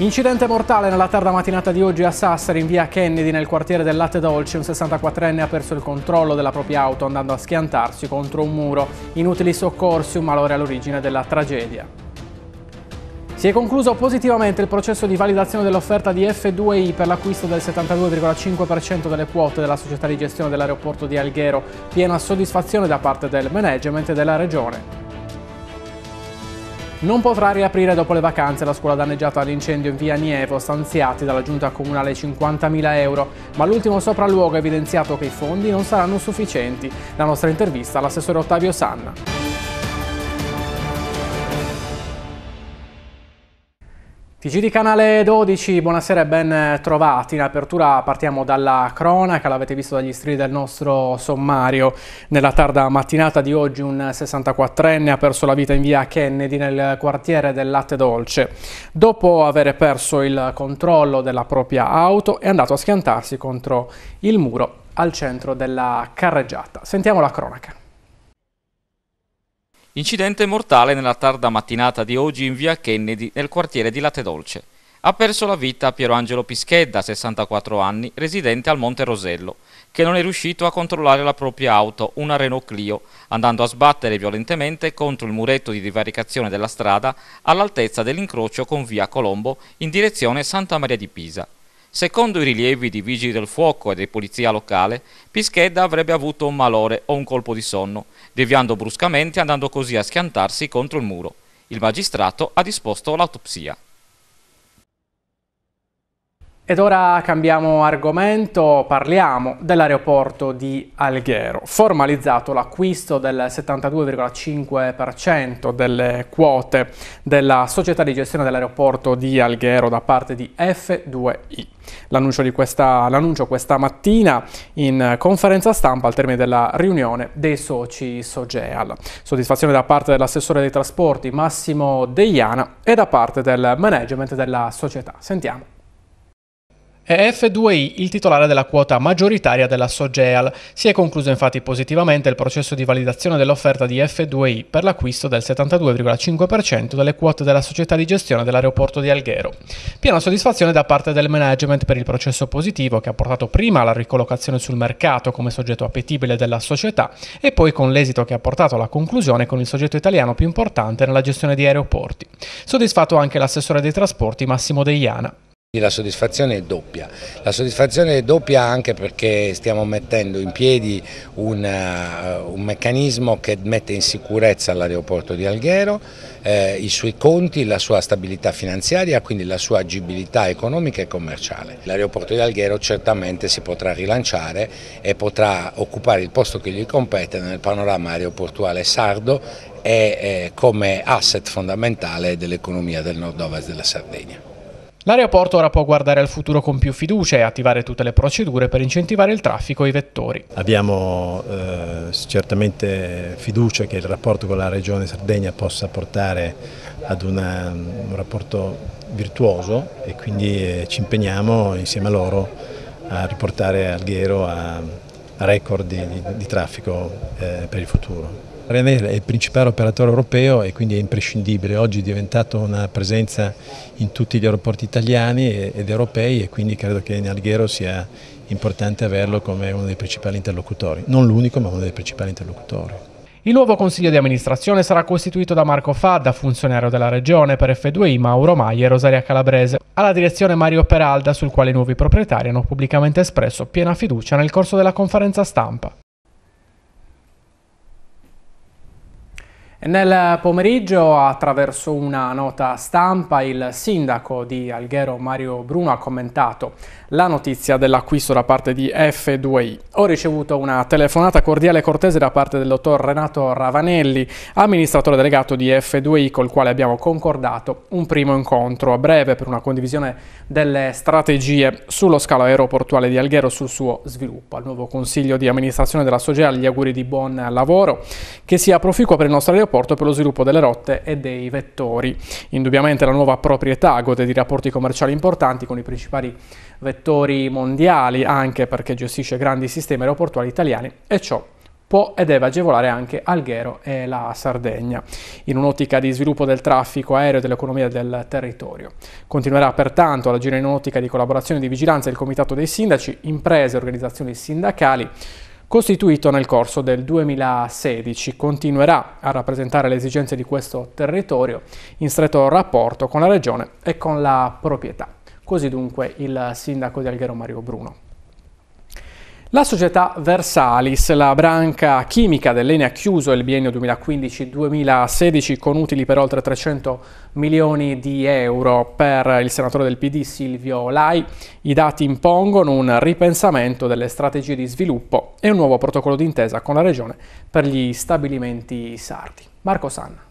Incidente mortale nella tarda mattinata di oggi a Sassari in via Kennedy nel quartiere del Latte Dolce. Un 64enne ha perso il controllo della propria auto andando a schiantarsi contro un muro. Inutili soccorsi, un malore all'origine della tragedia. Si è concluso positivamente il processo di validazione dell'offerta di F2I per l'acquisto del 72,5% delle quote della società di gestione dell'aeroporto di Alghero, piena soddisfazione da parte del management e della regione. Non potrà riaprire dopo le vacanze la scuola danneggiata dall'incendio in via Nievo, stanziati dalla giunta comunale 50.000 euro, ma l'ultimo sopralluogo ha evidenziato che i fondi non saranno sufficienti. La nostra intervista all'assessore Ottavio Sanna. TG di Canale 12, buonasera e ben trovati. In apertura partiamo dalla cronaca, l'avete visto dagli stili del nostro sommario. Nella tarda mattinata di oggi un 64enne ha perso la vita in via Kennedy nel quartiere del Latte Dolce. Dopo aver perso il controllo della propria auto è andato a schiantarsi contro il muro al centro della carreggiata. Sentiamo la cronaca. Incidente mortale nella tarda mattinata di oggi in via Kennedy nel quartiere di Latte Dolce. Ha perso la vita Piero Angelo Pischedda, 64 anni, residente al Monte Rosello, che non è riuscito a controllare la propria auto, una Renault Clio, andando a sbattere violentemente contro il muretto di divaricazione della strada all'altezza dell'incrocio con via Colombo in direzione Santa Maria di Pisa. Secondo i rilievi di vigili del fuoco e di polizia locale, Pischedda avrebbe avuto un malore o un colpo di sonno, deviando bruscamente andando così a schiantarsi contro il muro. Il magistrato ha disposto l'autopsia. Ed ora cambiamo argomento, parliamo dell'aeroporto di Alghero. Formalizzato l'acquisto del 72,5% delle quote della società di gestione dell'aeroporto di Alghero da parte di F2I. L'annuncio, questa, l'annuncio questa mattina in conferenza stampa al termine della riunione dei soci Sogeal. Soddisfazione da parte dell'assessore dei trasporti Massimo Deiana e da parte del management della società. Sentiamo. È F2i il titolare della quota maggioritaria della Sogeal. Si è concluso infatti positivamente il processo di validazione dell'offerta di F2i per l'acquisto del 72,5% delle quote della società di gestione dell'aeroporto di Alghero. Piena soddisfazione da parte del management per il processo positivo che ha portato prima alla ricollocazione sul mercato come soggetto appetibile della società e poi con l'esito che ha portato alla conclusione con il soggetto italiano più importante nella gestione di aeroporti. Soddisfatto anche l'assessore dei trasporti Massimo Deiana. La soddisfazione è doppia, la soddisfazione è doppia anche perché stiamo mettendo in piedi un, uh, un meccanismo che mette in sicurezza l'aeroporto di Alghero, eh, i suoi conti, la sua stabilità finanziaria, quindi la sua agibilità economica e commerciale. L'aeroporto di Alghero certamente si potrà rilanciare e potrà occupare il posto che gli compete nel panorama aeroportuale sardo e eh, come asset fondamentale dell'economia del nord-ovest della Sardegna. L'aeroporto ora può guardare al futuro con più fiducia e attivare tutte le procedure per incentivare il traffico e i vettori. Abbiamo eh, certamente fiducia che il rapporto con la Regione Sardegna possa portare ad una, un rapporto virtuoso e quindi eh, ci impegniamo insieme a loro a riportare Alghero a, a record di, di, di traffico eh, per il futuro. Ryanair è il principale operatore europeo e quindi è imprescindibile, oggi è diventato una presenza in tutti gli aeroporti italiani ed europei e quindi credo che in Alghero sia importante averlo come uno dei principali interlocutori, non l'unico ma uno dei principali interlocutori. Il nuovo consiglio di amministrazione sarà costituito da Marco Fadda, funzionario della regione per F2I, Mauro Maglia e Rosaria Calabrese, alla direzione Mario Peralda, sul quale i nuovi proprietari hanno pubblicamente espresso piena fiducia nel corso della conferenza stampa. Nel pomeriggio, attraverso una nota stampa, il sindaco di Alghero Mario Bruno ha commentato la notizia dell'acquisto da parte di F2I. Ho ricevuto una telefonata cordiale e cortese da parte del dottor Renato Ravanelli, amministratore delegato di F2I, col quale abbiamo concordato un primo incontro a breve per una condivisione delle strategie sullo scalo aeroportuale di Alghero e sul suo sviluppo. Al nuovo consiglio di amministrazione della Sogea gli auguri di buon lavoro, che sia proficuo per il nostro aeroporto e per lo sviluppo delle rotte e dei vettori. Indubbiamente la nuova proprietà gode di rapporti commerciali importanti con i principali vettori mondiali, anche perché gestisce grandi sistemi aeroportuali italiani e ciò può e deve agevolare anche Alghero e la Sardegna, in un'ottica di sviluppo del traffico aereo e dell'economia del territorio. Continuerà pertanto ad agire in un'ottica di collaborazione e di vigilanza del Comitato dei Sindaci, imprese e organizzazioni sindacali, costituito nel corso del 2016, continuerà a rappresentare le esigenze di questo territorio in stretto rapporto con la Regione e con la proprietà. Così dunque il sindaco di Alghero Mario Bruno. La società Versalis, la branca chimica dell'Ene, ha chiuso il biennio 2015-2016 con utili per oltre 300 milioni di euro. Per il senatore del PD Silvio Lai, i dati impongono un ripensamento delle strategie di sviluppo e un nuovo protocollo d'intesa con la Regione per gli stabilimenti sardi. Marco Sanna.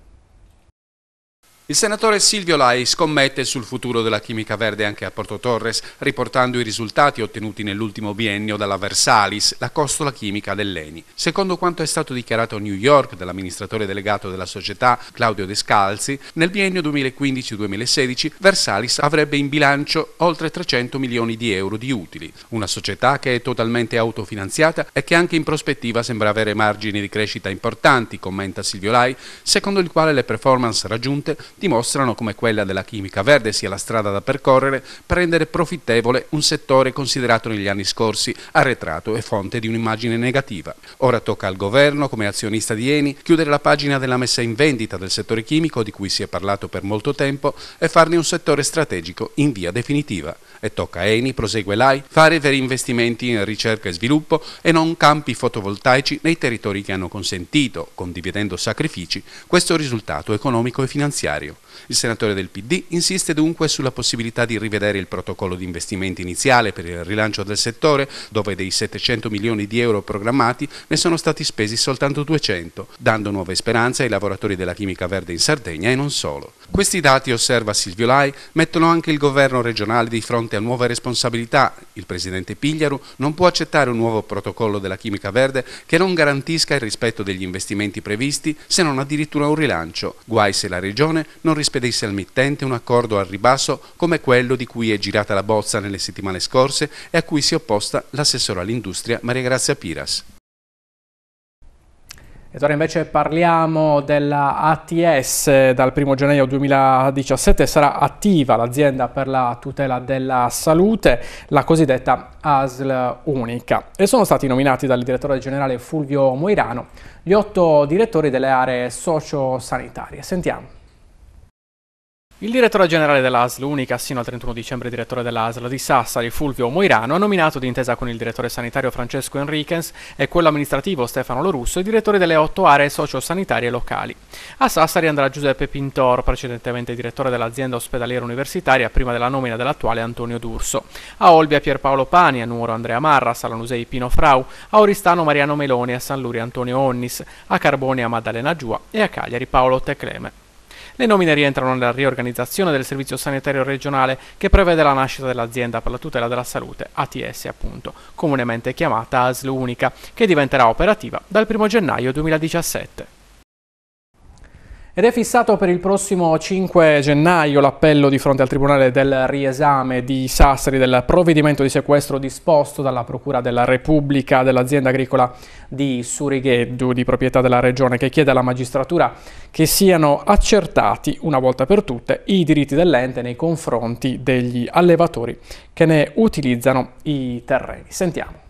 Il senatore Silvio Lai scommette sul futuro della chimica verde anche a Porto Torres, riportando i risultati ottenuti nell'ultimo biennio dalla Versalis, la costola chimica dell'ENI. Secondo quanto è stato dichiarato a New York dall'amministratore delegato della società, Claudio Descalzi, nel biennio 2015-2016 Versalis avrebbe in bilancio oltre 300 milioni di euro di utili, una società che è totalmente autofinanziata e che anche in prospettiva sembra avere margini di crescita importanti, commenta Silvio Lai, secondo il quale le performance raggiunte dimostrano come quella della chimica verde sia la strada da percorrere per rendere profittevole un settore considerato negli anni scorsi arretrato e fonte di un'immagine negativa. Ora tocca al governo, come azionista di Eni, chiudere la pagina della messa in vendita del settore chimico di cui si è parlato per molto tempo e farne un settore strategico in via definitiva. E tocca a Eni, prosegue l'AI, fare veri investimenti in ricerca e sviluppo e non campi fotovoltaici nei territori che hanno consentito, condividendo sacrifici, questo risultato economico e finanziario necessario. Il senatore del PD insiste dunque sulla possibilità di rivedere il protocollo di investimenti iniziale per il rilancio del settore, dove dei 700 milioni di euro programmati ne sono stati spesi soltanto 200, dando nuove speranze ai lavoratori della chimica verde in Sardegna e non solo. Questi dati, osserva Silvio Lai, mettono anche il governo regionale di fronte a nuove responsabilità. Il presidente Pigliaru non può accettare un nuovo protocollo della chimica verde che non garantisca il rispetto degli investimenti previsti, se non addirittura un rilancio. Guai se la regione non rispedisse al mittente un accordo al ribasso come quello di cui è girata la bozza nelle settimane scorse e a cui si è opposta l'assessora all'industria Maria Grazia Piras. Ed ora invece parliamo della ATS, eh, dal 1 gennaio 2017 sarà attiva l'azienda per la tutela della salute, la cosiddetta ASL unica. E sono stati nominati dal direttore generale Fulvio Moirano gli otto direttori delle aree sociosanitarie. Sentiamo. Il direttore generale dell'ASL, unica sino al 31 dicembre direttore dell'ASL di Sassari, Fulvio Moirano, ha nominato d'intesa con il direttore sanitario Francesco Enriquens e quello amministrativo Stefano Lorusso i direttori delle otto aree sociosanitarie locali. A Sassari andrà Giuseppe Pintor, precedentemente direttore dell'azienda ospedaliera universitaria prima della nomina dell'attuale Antonio D'Urso. A Olbia Pierpaolo Pani, a Nuoro Andrea Marra, a Salonusei Pino Frau, a Oristano Mariano Meloni, a San Luri Antonio Onnis, a Carbonia Maddalena Giua e a Cagliari Paolo Tecleme. Le nomine rientrano nella riorganizzazione del servizio sanitario regionale che prevede la nascita dell'azienda per la tutela della salute, ATS appunto, comunemente chiamata ASL Unica, che diventerà operativa dal 1 gennaio 2017. Ed è fissato per il prossimo 5 gennaio l'appello di fronte al Tribunale del riesame di Sassari del provvedimento di sequestro disposto dalla Procura della Repubblica dell'azienda agricola di Surigheddu, di proprietà della Regione, che chiede alla magistratura che siano accertati una volta per tutte i diritti dell'ente nei confronti degli allevatori che ne utilizzano i terreni. Sentiamo.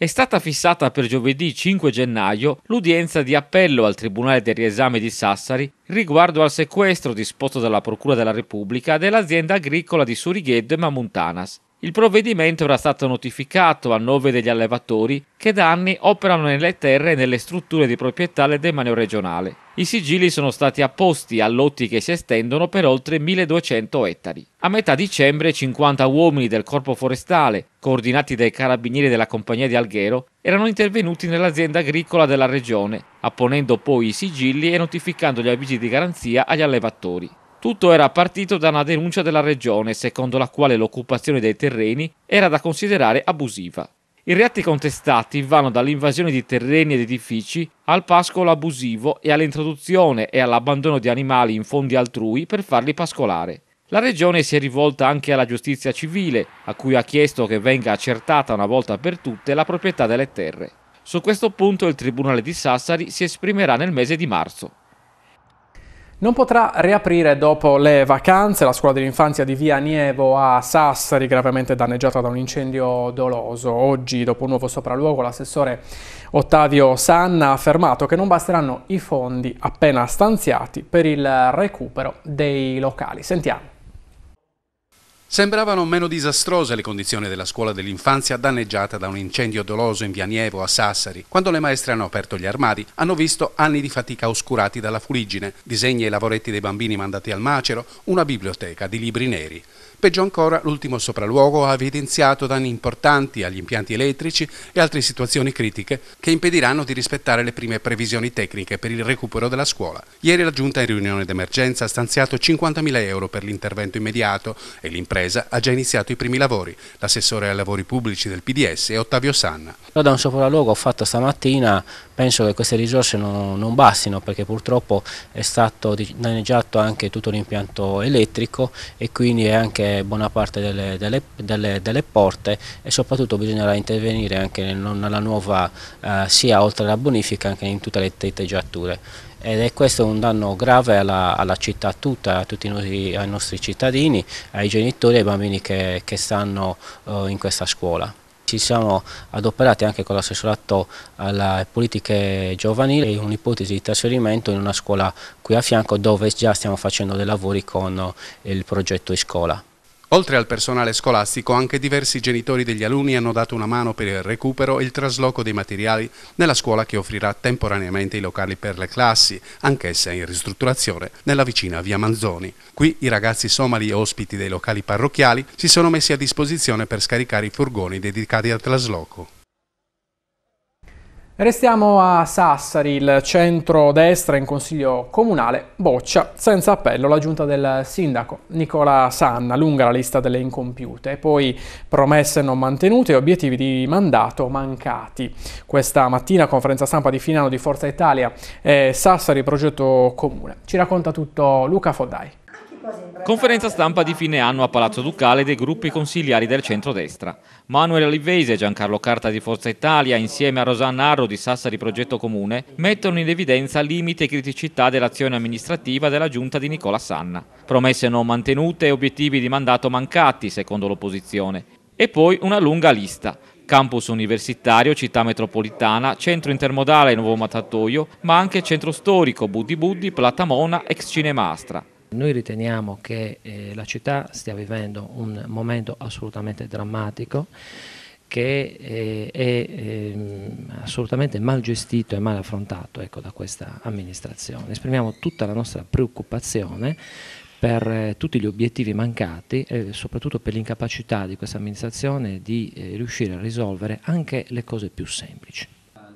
È stata fissata per giovedì 5 gennaio l'udienza di appello al Tribunale del riesame di Sassari riguardo al sequestro disposto dalla Procura della Repubblica dell'azienda agricola di Surighedo e Mamuntanas. Il provvedimento era stato notificato a nove degli allevatori che da anni operano nelle terre e nelle strutture di proprietà del demanio regionale. I sigilli sono stati apposti a lotti che si estendono per oltre 1200 ettari. A metà dicembre 50 uomini del corpo forestale, coordinati dai carabinieri della compagnia di Alghero, erano intervenuti nell'azienda agricola della regione, apponendo poi i sigilli e notificando gli avvisi di garanzia agli allevatori. Tutto era partito da una denuncia della regione, secondo la quale l'occupazione dei terreni era da considerare abusiva. I reati contestati vanno dall'invasione di terreni ed edifici al pascolo abusivo e all'introduzione e all'abbandono di animali in fondi altrui per farli pascolare. La regione si è rivolta anche alla giustizia civile, a cui ha chiesto che venga accertata una volta per tutte la proprietà delle terre. Su questo punto il Tribunale di Sassari si esprimerà nel mese di marzo. Non potrà riaprire dopo le vacanze la scuola dell'infanzia di via Nievo a Sassari, gravemente danneggiata da un incendio doloso. Oggi, dopo un nuovo sopralluogo, l'assessore Ottavio Sanna ha affermato che non basteranno i fondi appena stanziati per il recupero dei locali. Sentiamo. Sembravano meno disastrose le condizioni della scuola dell'infanzia danneggiata da un incendio doloso in via Nievo a Sassari. Quando le maestre hanno aperto gli armadi, hanno visto anni di fatica oscurati dalla fuliggine, disegni e lavoretti dei bambini mandati al macero, una biblioteca di libri neri. Peggio ancora, l'ultimo sopralluogo ha evidenziato danni importanti agli impianti elettrici e altre situazioni critiche che impediranno di rispettare le prime previsioni tecniche per il recupero della scuola. Ieri la Giunta in riunione d'emergenza ha stanziato 50.000 euro per l'intervento immediato e l'impresa ha già iniziato i primi lavori. L'assessore ai lavori pubblici del PDS è Ottavio Sanna. da un sopralluogo ho fatto stamattina penso che queste risorse non, non bastino perché purtroppo è stato danneggiato anche tutto l'impianto elettrico e quindi anche buona parte delle, delle, delle, delle, porte e soprattutto bisognerà intervenire anche nella nuova eh, sia oltre alla bonifica anche in tutte le tetteggiature ed è questo un danno grave alla, alla città tutta, a tutti noi, ai nostri cittadini, ai genitori e ai bambini che, che stanno uh, in questa scuola. Ci siamo adoperati anche con l'assessorato alle politiche giovanili e un'ipotesi di trasferimento in una scuola qui a fianco dove già stiamo facendo dei lavori con il progetto Iscola. Oltre al personale scolastico, anche diversi genitori degli alunni hanno dato una mano per il recupero e il trasloco dei materiali nella scuola che offrirà temporaneamente i locali per le classi, anch'essa in ristrutturazione, nella vicina via Manzoni. Qui i ragazzi somali ospiti dei locali parrocchiali si sono messi a disposizione per scaricare i furgoni dedicati al trasloco. Restiamo a Sassari, il centro-destra in consiglio comunale boccia senza appello la giunta del sindaco Nicola Sanna, lunga la lista delle incompiute, poi promesse non mantenute e obiettivi di mandato mancati. Questa mattina conferenza stampa di Finano di Forza Italia e Sassari progetto comune. Ci racconta tutto Luca Foddai. Conferenza stampa di fine anno a Palazzo Ducale dei gruppi consigliari del centrodestra. Manuel Olivese e Giancarlo Carta di Forza Italia, insieme a Rosanna Arro di Sassari Progetto Comune, mettono in evidenza limiti e criticità dell'azione amministrativa della giunta di Nicola Sanna. Promesse non mantenute e obiettivi di mandato mancati, secondo l'opposizione. E poi una lunga lista campus universitario, città metropolitana, centro intermodale Nuovo Matatoio, ma anche centro storico, Buddi Buddi, Platamona, ex Cinemastra. Noi riteniamo che eh, la città stia vivendo un momento assolutamente drammatico che eh, è eh, assolutamente mal gestito e mal affrontato ecco, da questa amministrazione. Esprimiamo tutta la nostra preoccupazione per eh, tutti gli obiettivi mancati e eh, soprattutto per l'incapacità di questa amministrazione di eh, riuscire a risolvere anche le cose più semplici.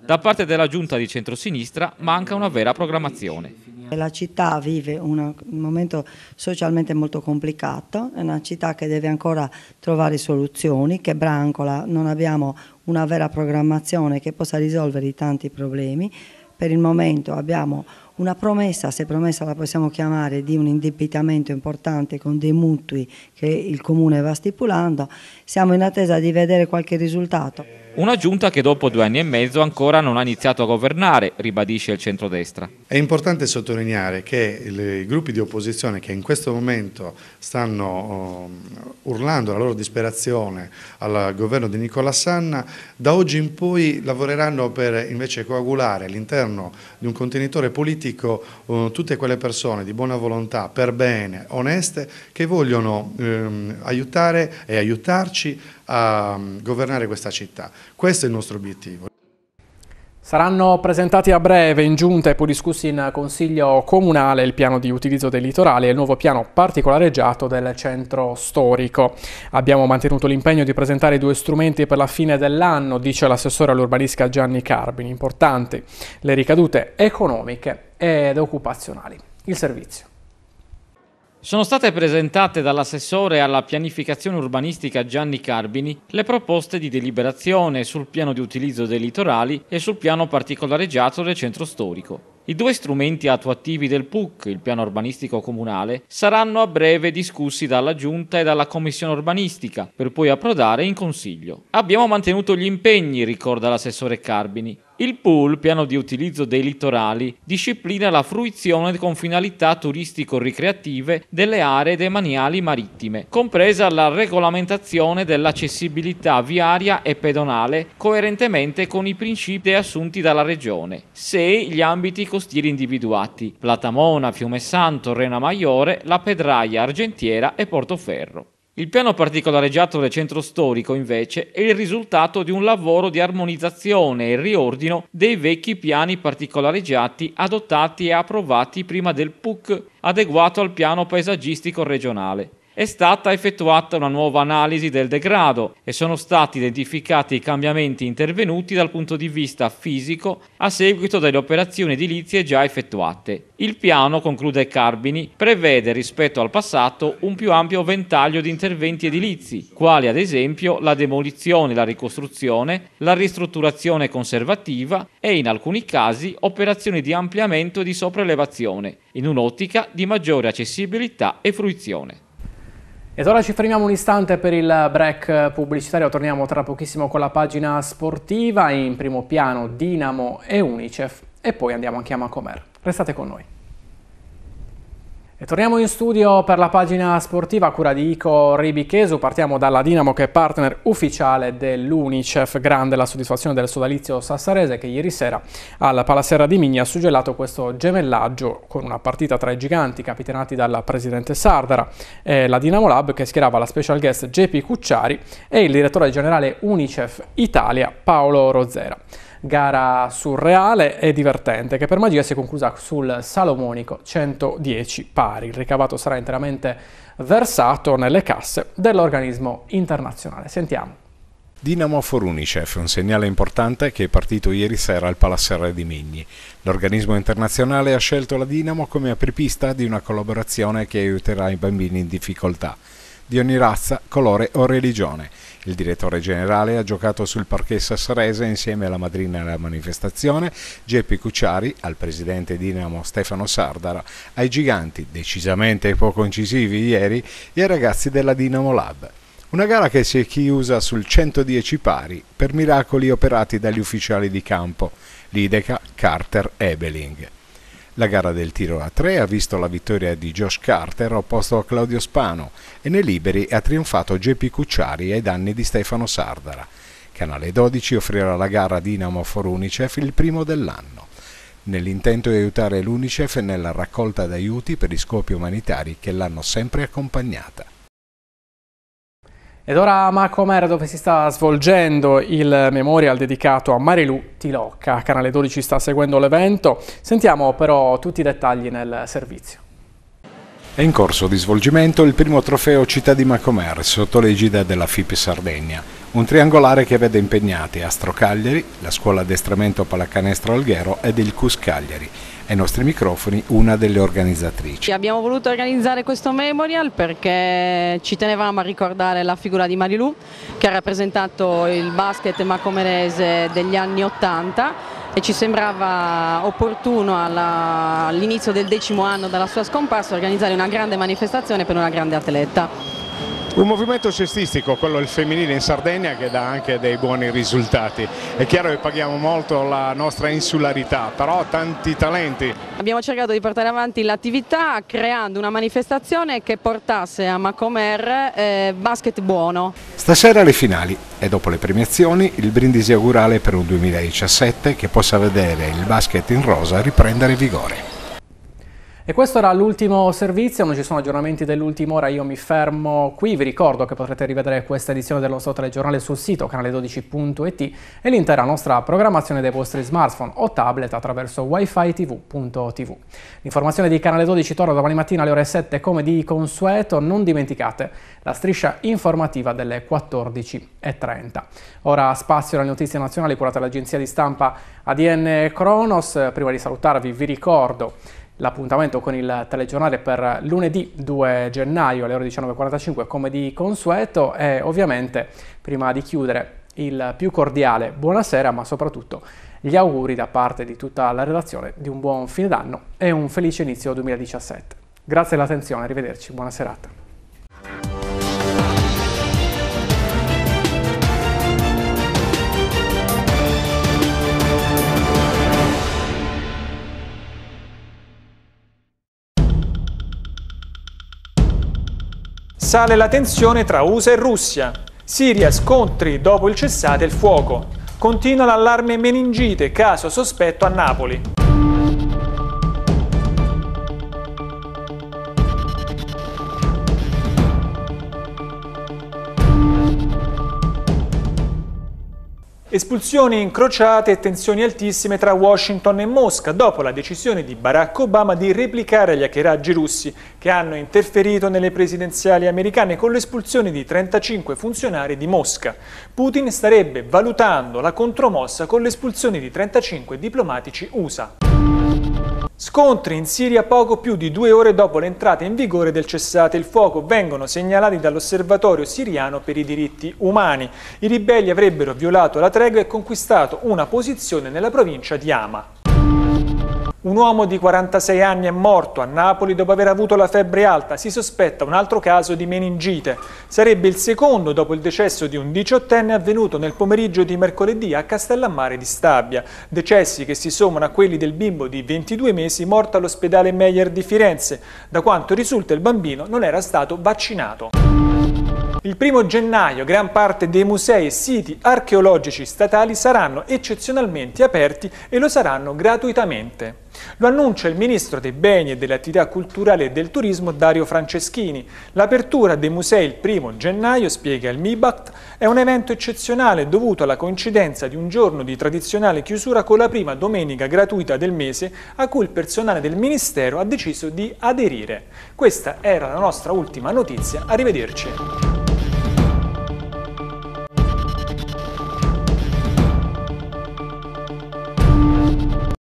Da parte della giunta di centrosinistra manca una vera programmazione. La città vive un momento socialmente molto complicato, è una città che deve ancora trovare soluzioni, che brancola, non abbiamo una vera programmazione che possa risolvere i tanti problemi. Per il momento abbiamo una promessa, se promessa la possiamo chiamare, di un indebitamento importante con dei mutui che il Comune va stipulando. Siamo in attesa di vedere qualche risultato. Una giunta che dopo due anni e mezzo ancora non ha iniziato a governare, ribadisce il centrodestra. È importante sottolineare che i gruppi di opposizione che in questo momento stanno oh, urlando la loro disperazione al governo di Nicola Sanna, da oggi in poi lavoreranno per invece coagulare all'interno di un contenitore politico oh, tutte quelle persone di buona volontà, per bene, oneste, che vogliono ehm, aiutare e aiutarci a mm, governare questa città. Questo è il nostro obiettivo. Saranno presentati a breve in giunta e poi discussi in Consiglio Comunale il piano di utilizzo dei litorali e il nuovo piano particolareggiato del centro storico. Abbiamo mantenuto l'impegno di presentare due strumenti per la fine dell'anno, dice l'assessore all'urbanistica Gianni Carbini. Importanti le ricadute economiche ed occupazionali. Il servizio. Sono state presentate dall'assessore alla pianificazione urbanistica Gianni Carbini le proposte di deliberazione sul piano di utilizzo dei litorali e sul piano particolareggiato del centro storico. I due strumenti attuativi del PUC, il piano urbanistico comunale, saranno a breve discussi dalla Giunta e dalla Commissione urbanistica, per poi approdare in Consiglio. Abbiamo mantenuto gli impegni, ricorda l'assessore Carbini. Il pool, piano di utilizzo dei litorali, disciplina la fruizione con finalità turistico-ricreative delle aree demaniali marittime, compresa la regolamentazione dell'accessibilità viaria e pedonale coerentemente con i principi assunti dalla Regione. se Gli ambiti costieri individuati, Platamona, Fiumesanto, Rena Maiore, La Pedraia, Argentiera e Portoferro. Il piano particolareggiato del centro storico, invece, è il risultato di un lavoro di armonizzazione e riordino dei vecchi piani particolareggiati adottati e approvati prima del PUC, adeguato al piano paesaggistico regionale è stata effettuata una nuova analisi del degrado e sono stati identificati i cambiamenti intervenuti dal punto di vista fisico a seguito delle operazioni edilizie già effettuate. Il piano, conclude Carbini, prevede rispetto al passato un più ampio ventaglio di interventi edilizi, quali ad esempio la demolizione, la ricostruzione, la ristrutturazione conservativa e in alcuni casi operazioni di ampliamento e di sopraelevazione, in un'ottica di maggiore accessibilità e fruizione. Ed ora ci fermiamo un istante per il break pubblicitario, torniamo tra pochissimo con la pagina sportiva, in primo piano Dinamo e Unicef e poi andiamo anche a Macomer. Restate con noi. E torniamo in studio per la pagina sportiva a cura di Ico Ribichesu, partiamo dalla Dinamo che è partner ufficiale dell'Unicef, grande la soddisfazione del sodalizio sassarese che ieri sera alla Palaserra di Migna ha suggellato questo gemellaggio con una partita tra i giganti capitanati dal presidente Sardara e la Dinamo Lab che schierava la special guest JP Cucciari e il direttore generale Unicef Italia Paolo Rozzera gara surreale e divertente che per magia si è conclusa sul salomonico 110 pari. Il ricavato sarà interamente versato nelle casse dell'organismo internazionale. Sentiamo. Dinamo for Unicef, un segnale importante che è partito ieri sera al Palazzo di Migni. L'organismo internazionale ha scelto la Dinamo come apripista di una collaborazione che aiuterà i bambini in difficoltà, di ogni razza, colore o religione. Il direttore generale ha giocato sul parquet sassarese insieme alla madrina della manifestazione, Geppi Cucciari, al presidente Dinamo Stefano Sardara, ai giganti, decisamente poco incisivi ieri, e ai ragazzi della Dinamo Lab. Una gara che si è chiusa sul 110 pari per miracoli operati dagli ufficiali di campo, Lideca, Carter e Ebeling. La gara del tiro a 3 ha visto la vittoria di Josh Carter opposto a Claudio Spano e nei liberi ha trionfato JP Cucciari ai danni di Stefano Sardara. Canale 12 offrirà la gara Dinamo for Unicef il primo dell'anno, nell'intento di aiutare l'Unicef nella raccolta d'aiuti per i scopi umanitari che l'hanno sempre accompagnata. Ed ora a Macomer dove si sta svolgendo il memorial dedicato a Marilu Tilocca. Canale 12 sta seguendo l'evento, sentiamo però tutti i dettagli nel servizio. È in corso di svolgimento il primo trofeo Città di Macomer sotto l'egida della FIP Sardegna, un triangolare che vede impegnati Astro Cagliari, la scuola addestramento pallacanestro Alghero ed il CUS Cagliari ai nostri microfoni una delle organizzatrici. Abbiamo voluto organizzare questo memorial perché ci tenevamo a ricordare la figura di Marilù che ha rappresentato il basket macomerese degli anni Ottanta e ci sembrava opportuno all'inizio all del decimo anno dalla sua scomparsa organizzare una grande manifestazione per una grande atleta. Un movimento cestistico, quello del femminile in Sardegna, che dà anche dei buoni risultati. È chiaro che paghiamo molto la nostra insularità, però tanti talenti. Abbiamo cercato di portare avanti l'attività creando una manifestazione che portasse a Macomer eh, basket buono. Stasera le finali e dopo le premiazioni il brindisi augurale per un 2017 che possa vedere il basket in rosa riprendere vigore. E questo era l'ultimo servizio, non ci sono aggiornamenti dell'ultima ora, io mi fermo qui, vi ricordo che potrete rivedere questa edizione del nostro telegiornale sul sito canale12.it e l'intera nostra programmazione dei vostri smartphone o tablet attraverso wifi-tv.tv. L'informazione di Canale 12 torna domani mattina alle ore 7 come di consueto, non dimenticate la striscia informativa delle 14.30. Ora spazio alle notizie nazionali curate dall'agenzia di stampa ADN Kronos, prima di salutarvi vi ricordo L'appuntamento con il telegiornale per lunedì 2 gennaio alle ore 19.45 come di consueto e ovviamente prima di chiudere il più cordiale buonasera ma soprattutto gli auguri da parte di tutta la redazione di un buon fine d'anno e un felice inizio 2017. Grazie dell'attenzione, arrivederci, buona serata. Sale la tensione tra USA e Russia. Siria scontri dopo il cessate il fuoco. Continua l'allarme meningite, caso sospetto a Napoli. Espulsioni incrociate e tensioni altissime tra Washington e Mosca dopo la decisione di Barack Obama di replicare gli hackeraggi russi che hanno interferito nelle presidenziali americane con l'espulsione di 35 funzionari di Mosca. Putin starebbe valutando la contromossa con l'espulsione di 35 diplomatici USA. Scontri in Siria poco più di due ore dopo l'entrata in vigore del cessate il fuoco vengono segnalati dall'osservatorio siriano per i diritti umani. I ribelli avrebbero violato la tregua e conquistato una posizione nella provincia di Hama. Un uomo di 46 anni è morto a Napoli dopo aver avuto la febbre alta. Si sospetta un altro caso di meningite. Sarebbe il secondo dopo il decesso di un diciottenne avvenuto nel pomeriggio di mercoledì a Castellammare di Stabia. Decessi che si sommano a quelli del bimbo di 22 mesi morto all'ospedale Meyer di Firenze. Da quanto risulta il bambino non era stato vaccinato. Il primo gennaio gran parte dei musei e siti archeologici statali saranno eccezionalmente aperti e lo saranno gratuitamente. Lo annuncia il ministro dei beni e delle attività culturali e del turismo Dario Franceschini. L'apertura dei musei il primo gennaio, spiega il MIBACT, è un evento eccezionale dovuto alla coincidenza di un giorno di tradizionale chiusura con la prima domenica gratuita del mese a cui il personale del ministero ha deciso di aderire. Questa era la nostra ultima notizia, arrivederci.